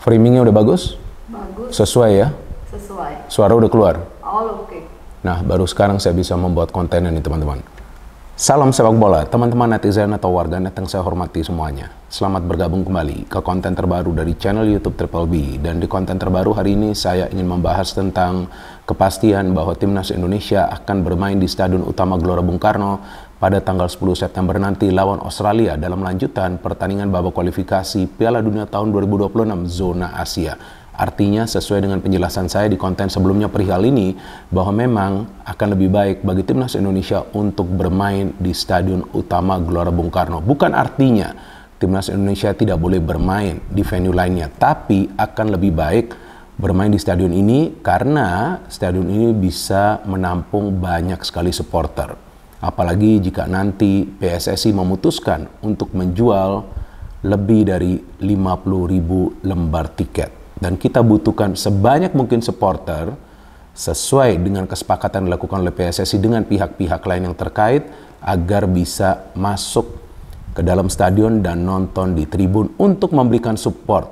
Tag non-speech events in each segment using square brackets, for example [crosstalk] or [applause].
Framingnya udah bagus? Bagus. Sesuai ya? Sesuai. Suara udah keluar? All Okay. Nah, baru sekarang saya bisa membuat konten ini, teman-teman. Salam sepak bola, teman-teman netizen atau warga net yang saya hormati semuanya. Selamat bergabung kembali ke konten terbaru dari channel YouTube Triple B. Dan di konten terbaru hari ini saya ingin membahas tentang kepastian bahwa timnas Indonesia akan bermain di Stadion Utama Gelora Bung Karno pada tanggal 10 September nanti lawan Australia dalam lanjutan pertandingan babak kualifikasi Piala Dunia tahun 2026 zona Asia. Artinya sesuai dengan penjelasan saya di konten sebelumnya perihal ini bahwa memang akan lebih baik bagi timnas Indonesia untuk bermain di stadion utama Gelora Bung Karno. Bukan artinya timnas Indonesia tidak boleh bermain di venue lainnya, tapi akan lebih baik bermain di stadion ini karena stadion ini bisa menampung banyak sekali supporter. Apalagi jika nanti PSSI memutuskan untuk menjual lebih dari 50 ribu lembar tiket. Dan kita butuhkan sebanyak mungkin supporter sesuai dengan kesepakatan dilakukan oleh PSSI dengan pihak-pihak lain yang terkait agar bisa masuk ke dalam stadion dan nonton di tribun untuk memberikan support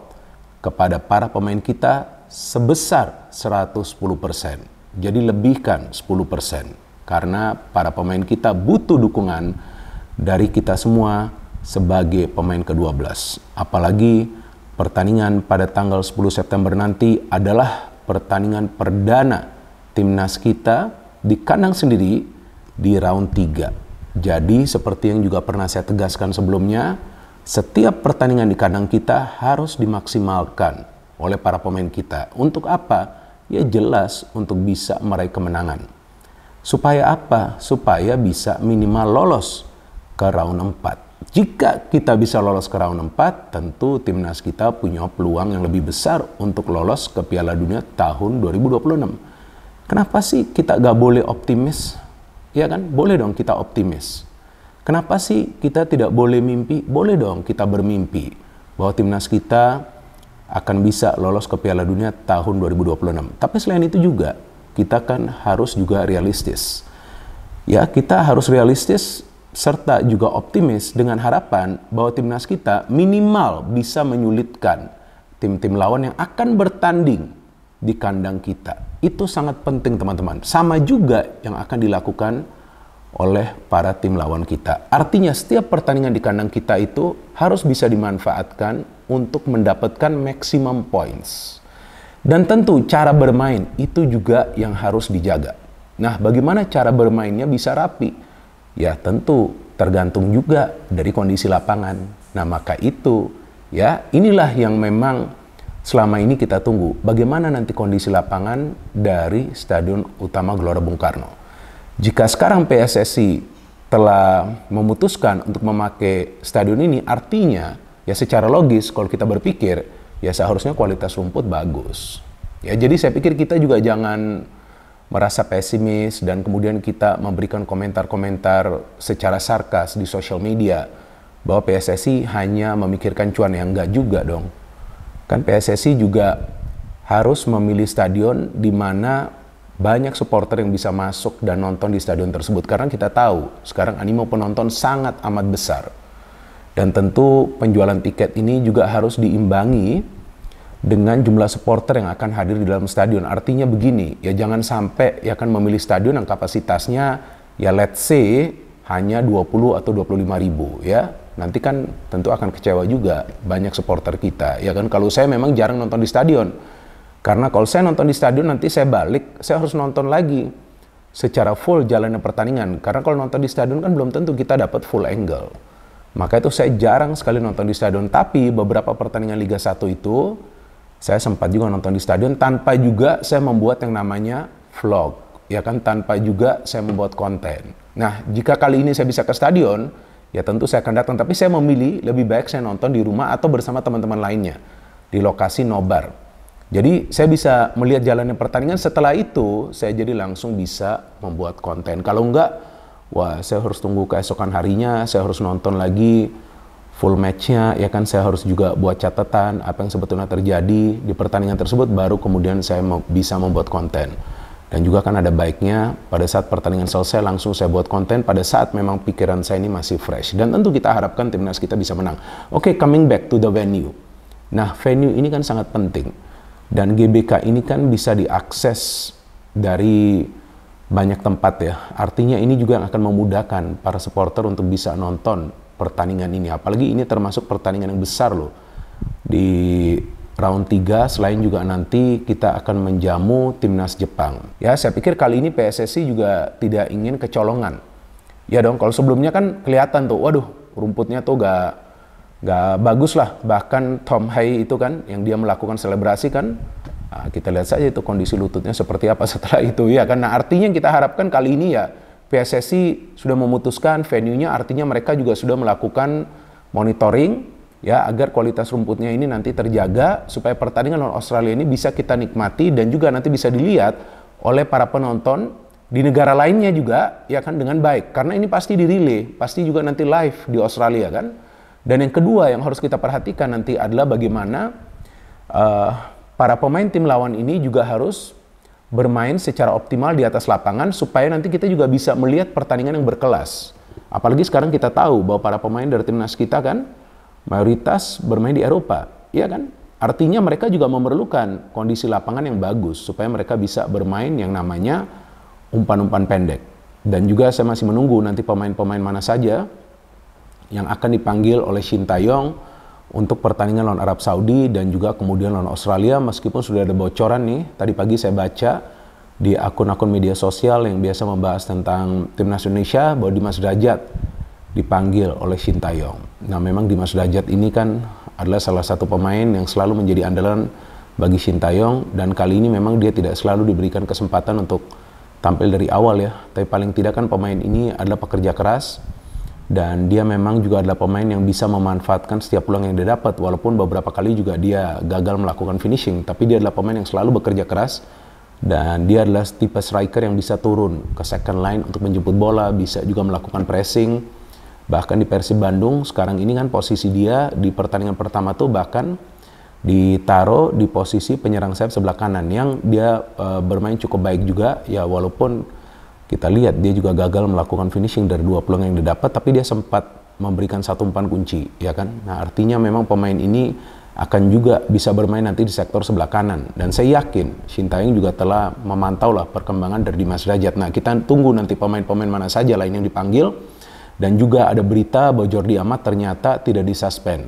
kepada para pemain kita sebesar 110%. Jadi lebihkan 10% karena para pemain kita butuh dukungan dari kita semua sebagai pemain ke-12. Apalagi pertandingan pada tanggal 10 September nanti adalah pertandingan perdana timnas kita di kandang sendiri di round 3. Jadi seperti yang juga pernah saya tegaskan sebelumnya, setiap pertandingan di kandang kita harus dimaksimalkan oleh para pemain kita. Untuk apa? Ya jelas untuk bisa meraih kemenangan. Supaya apa? Supaya bisa minimal lolos ke round 4. Jika kita bisa lolos ke round 4, tentu timnas kita punya peluang yang lebih besar untuk lolos ke Piala Dunia tahun 2026. Kenapa sih kita gak boleh optimis? Ya kan? Boleh dong kita optimis. Kenapa sih kita tidak boleh mimpi? Boleh dong kita bermimpi bahwa timnas kita akan bisa lolos ke Piala Dunia tahun 2026. Tapi selain itu juga, kita kan harus juga realistis. Ya, kita harus realistis serta juga optimis dengan harapan bahwa timnas kita minimal bisa menyulitkan tim-tim lawan yang akan bertanding di kandang kita. Itu sangat penting teman-teman. Sama juga yang akan dilakukan oleh para tim lawan kita. Artinya setiap pertandingan di kandang kita itu harus bisa dimanfaatkan untuk mendapatkan maximum points. Dan tentu cara bermain itu juga yang harus dijaga. Nah, bagaimana cara bermainnya bisa rapi? Ya, tentu tergantung juga dari kondisi lapangan. Nah, maka itu ya, inilah yang memang selama ini kita tunggu bagaimana nanti kondisi lapangan dari Stadion Utama Gelora Bung Karno. Jika sekarang PSSI telah memutuskan untuk memakai stadion ini artinya ya secara logis kalau kita berpikir ya seharusnya kualitas rumput bagus. Ya jadi saya pikir kita juga jangan merasa pesimis dan kemudian kita memberikan komentar-komentar secara sarkas di sosial media bahwa PSSI hanya memikirkan cuan yang enggak juga dong. Kan PSSI juga harus memilih stadion di mana banyak supporter yang bisa masuk dan nonton di stadion tersebut karena kita tahu sekarang animo penonton sangat amat besar. Dan tentu penjualan tiket ini juga harus diimbangi dengan jumlah supporter yang akan hadir di dalam stadion. Artinya begini, ya jangan sampai ya kan memilih stadion yang kapasitasnya ya let's say hanya 20 atau 25 ribu ya. Nanti kan tentu akan kecewa juga banyak supporter kita. Ya kan kalau saya memang jarang nonton di stadion. Karena kalau saya nonton di stadion nanti saya balik, saya harus nonton lagi secara full jalannya pertandingan. Karena kalau nonton di stadion kan belum tentu kita dapat full angle. Maka itu saya jarang sekali nonton di stadion, tapi beberapa pertandingan Liga 1 itu saya sempat juga nonton di stadion tanpa juga saya membuat yang namanya vlog, ya kan tanpa juga saya membuat konten. Nah, jika kali ini saya bisa ke stadion, ya tentu saya akan datang, tapi saya memilih lebih baik saya nonton di rumah atau bersama teman-teman lainnya di lokasi nobar. Jadi saya bisa melihat jalannya pertandingan setelah itu saya jadi langsung bisa membuat konten. Kalau enggak wah saya harus tunggu keesokan harinya, saya harus nonton lagi full matchnya, ya kan saya harus juga buat catatan apa yang sebetulnya terjadi di pertandingan tersebut baru kemudian saya bisa membuat konten. Dan juga kan ada baiknya pada saat pertandingan selesai langsung saya buat konten pada saat memang pikiran saya ini masih fresh. Dan tentu kita harapkan timnas kita bisa menang. Oke, okay, coming back to the venue. Nah, venue ini kan sangat penting. Dan GBK ini kan bisa diakses dari banyak tempat ya. Artinya ini juga yang akan memudahkan para supporter untuk bisa nonton pertandingan ini. Apalagi ini termasuk pertandingan yang besar loh. Di round 3 selain juga nanti kita akan menjamu timnas Jepang. Ya, saya pikir kali ini PSSI juga tidak ingin kecolongan. Ya dong, kalau sebelumnya kan kelihatan tuh, waduh rumputnya tuh gak, gak bagus lah. Bahkan Tom Hai itu kan, yang dia melakukan selebrasi kan, Nah, kita lihat saja itu kondisi lututnya seperti apa [laughs] setelah itu ya karena artinya yang kita harapkan kali ini ya PSSI sudah memutuskan venue-nya artinya mereka juga sudah melakukan monitoring ya agar kualitas rumputnya ini nanti terjaga supaya pertandingan lawan Australia ini bisa kita nikmati dan juga nanti bisa dilihat oleh para penonton di negara lainnya juga ya kan dengan baik karena ini pasti dirilis pasti juga nanti live di Australia kan dan yang kedua yang harus kita perhatikan nanti adalah bagaimana uh, para pemain tim lawan ini juga harus bermain secara optimal di atas lapangan supaya nanti kita juga bisa melihat pertandingan yang berkelas. Apalagi sekarang kita tahu bahwa para pemain dari timnas kita kan mayoritas bermain di Eropa, iya kan? Artinya mereka juga memerlukan kondisi lapangan yang bagus supaya mereka bisa bermain yang namanya umpan-umpan pendek. Dan juga saya masih menunggu nanti pemain-pemain mana saja yang akan dipanggil oleh Shin Taeyong untuk pertandingan lawan Arab Saudi dan juga kemudian lawan Australia meskipun sudah ada bocoran nih tadi pagi saya baca di akun-akun media sosial yang biasa membahas tentang timnas Indonesia bahwa Dimas Derajat dipanggil oleh Shin Taeyong. Nah memang Dimas Derajat ini kan adalah salah satu pemain yang selalu menjadi andalan bagi Shin Taeyong dan kali ini memang dia tidak selalu diberikan kesempatan untuk tampil dari awal ya tapi paling tidak kan pemain ini adalah pekerja keras dan dia memang juga adalah pemain yang bisa memanfaatkan setiap peluang yang dia dapat walaupun beberapa kali juga dia gagal melakukan finishing tapi dia adalah pemain yang selalu bekerja keras dan dia adalah tipe striker yang bisa turun ke second line untuk menjemput bola bisa juga melakukan pressing bahkan di Persib Bandung sekarang ini kan posisi dia di pertandingan pertama tuh bahkan ditaruh di posisi penyerang sayap sebelah kanan yang dia uh, bermain cukup baik juga ya walaupun kita lihat dia juga gagal melakukan finishing dari dua peluang yang didapat, tapi dia sempat memberikan satu umpan kunci, ya kan? Nah artinya memang pemain ini akan juga bisa bermain nanti di sektor sebelah kanan. Dan saya yakin Taeyong juga telah memantau lah perkembangan dari Dimas Rajat Nah kita tunggu nanti pemain-pemain mana saja lain yang dipanggil. Dan juga ada berita bahwa Jordi Amat ternyata tidak disuspend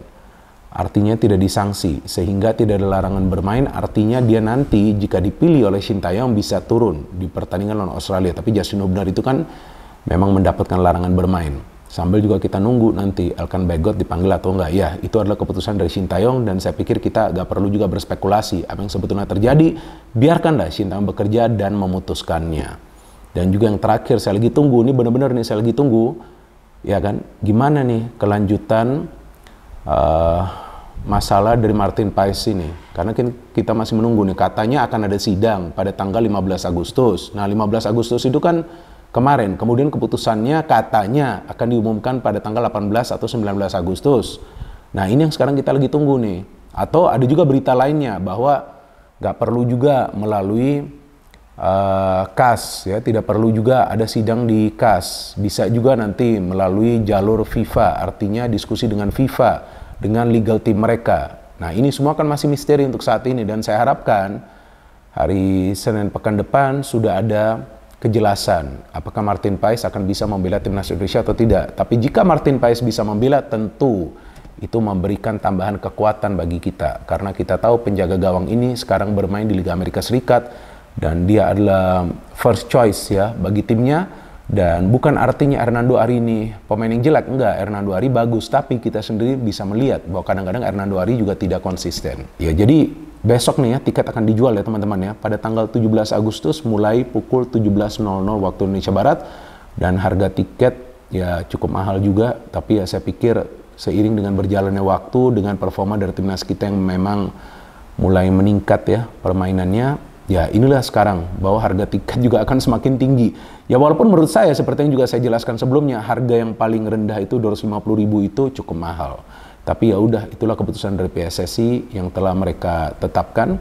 artinya tidak disanksi sehingga tidak ada larangan bermain, artinya dia nanti jika dipilih oleh Taeyong bisa turun di pertandingan lawan Australia. Tapi Justin Hubner itu kan memang mendapatkan larangan bermain. Sambil juga kita nunggu nanti Elkan Begot dipanggil atau enggak. Ya, itu adalah keputusan dari Taeyong dan saya pikir kita gak perlu juga berspekulasi apa yang sebetulnya terjadi. Biarkanlah Taeyong bekerja dan memutuskannya. Dan juga yang terakhir saya lagi tunggu, ini benar-benar nih saya lagi tunggu. Ya kan, gimana nih kelanjutan uh, masalah dari Martin Pais ini karena kan kita masih menunggu nih katanya akan ada sidang pada tanggal 15 Agustus. Nah, 15 Agustus itu kan kemarin. Kemudian keputusannya katanya akan diumumkan pada tanggal 18 atau 19 Agustus. Nah, ini yang sekarang kita lagi tunggu nih. Atau ada juga berita lainnya bahwa nggak perlu juga melalui Eh, KAS ya tidak perlu juga ada sidang di KAS bisa juga nanti melalui jalur FIFA artinya diskusi dengan FIFA dengan legal team mereka nah ini semua kan masih misteri untuk saat ini dan saya harapkan hari Senin pekan depan sudah ada kejelasan apakah Martin Pais akan bisa membela timnas Indonesia atau tidak tapi jika Martin Pais bisa membela tentu itu memberikan tambahan kekuatan bagi kita karena kita tahu penjaga gawang ini sekarang bermain di Liga Amerika Serikat dan dia adalah first choice ya bagi timnya dan bukan artinya Hernando Ari ini pemain yang jelek enggak Hernando Ari bagus tapi kita sendiri bisa melihat bahwa kadang-kadang Hernando Ari juga tidak konsisten ya jadi besok nih ya tiket akan dijual ya teman-teman ya pada tanggal 17 Agustus mulai pukul 17.00 waktu Indonesia Barat dan harga tiket ya cukup mahal juga tapi ya saya pikir seiring dengan berjalannya waktu dengan performa dari timnas kita yang memang mulai meningkat ya permainannya Ya, inilah sekarang bahwa harga tiket juga akan semakin tinggi. Ya walaupun menurut saya seperti yang juga saya jelaskan sebelumnya, harga yang paling rendah itu ribu itu cukup mahal. Tapi ya udah itulah keputusan dari PSSI yang telah mereka tetapkan.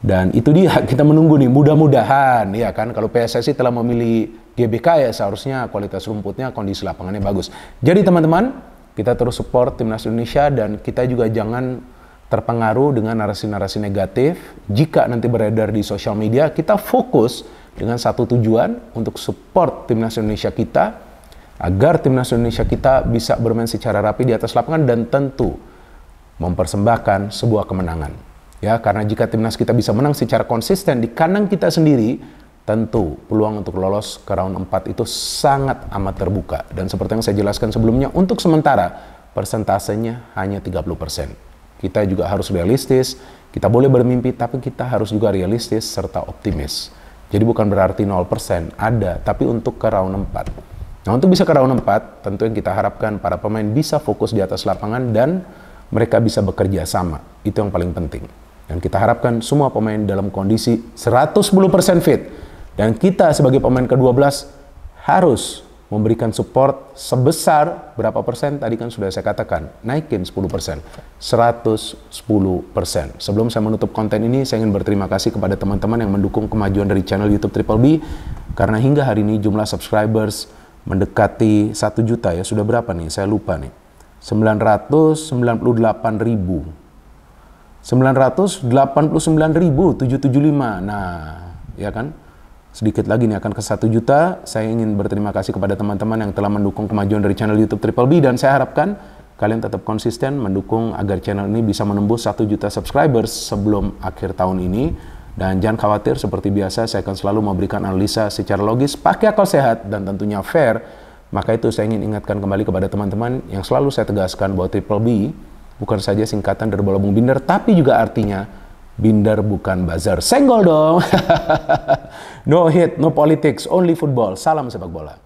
Dan itu dia [laughs] kita menunggu nih mudah-mudahan ya kan kalau PSSI telah memilih GBK ya seharusnya kualitas rumputnya kondisi lapangannya bagus. Jadi teman-teman, kita terus support timnas Indonesia dan kita juga jangan terpengaruh dengan narasi-narasi negatif, jika nanti beredar di sosial media, kita fokus dengan satu tujuan untuk support timnas Indonesia kita agar timnas Indonesia kita bisa bermain secara rapi di atas lapangan dan tentu mempersembahkan sebuah kemenangan. Ya, karena jika timnas kita bisa menang secara konsisten di kandang kita sendiri, tentu peluang untuk lolos ke round 4 itu sangat amat terbuka. Dan seperti yang saya jelaskan sebelumnya, untuk sementara persentasenya hanya 30 persen. Kita juga harus realistis, kita boleh bermimpi, tapi kita harus juga realistis serta optimis. Jadi bukan berarti 0%, ada, tapi untuk ke round 4. Nah untuk bisa ke round 4, tentu yang kita harapkan para pemain bisa fokus di atas lapangan dan mereka bisa bekerja sama. Itu yang paling penting. Dan kita harapkan semua pemain dalam kondisi 110% fit. Dan kita sebagai pemain ke-12 harus memberikan support sebesar berapa persen tadi kan sudah saya katakan naikin 10 persen 110 persen sebelum saya menutup konten ini saya ingin berterima kasih kepada teman-teman yang mendukung kemajuan dari channel YouTube Triple B karena hingga hari ini jumlah subscribers mendekati satu juta ya sudah berapa nih saya lupa nih 998 ribu 989 ribu 775 nah ya kan sedikit lagi nih akan ke satu juta. Saya ingin berterima kasih kepada teman-teman yang telah mendukung kemajuan dari channel YouTube Triple B dan saya harapkan kalian tetap konsisten mendukung agar channel ini bisa menembus satu juta subscribers sebelum akhir tahun ini. Dan jangan khawatir, seperti biasa saya akan selalu memberikan analisa secara logis, pakai akal sehat, dan tentunya fair. Maka itu saya ingin ingatkan kembali kepada teman-teman yang selalu saya tegaskan bahwa Triple B bukan saja singkatan dari bola Bung Binder, tapi juga artinya Binder bukan buzzer. Senggol dong. [laughs] no hit, no politics, only football. Salam sepak bola.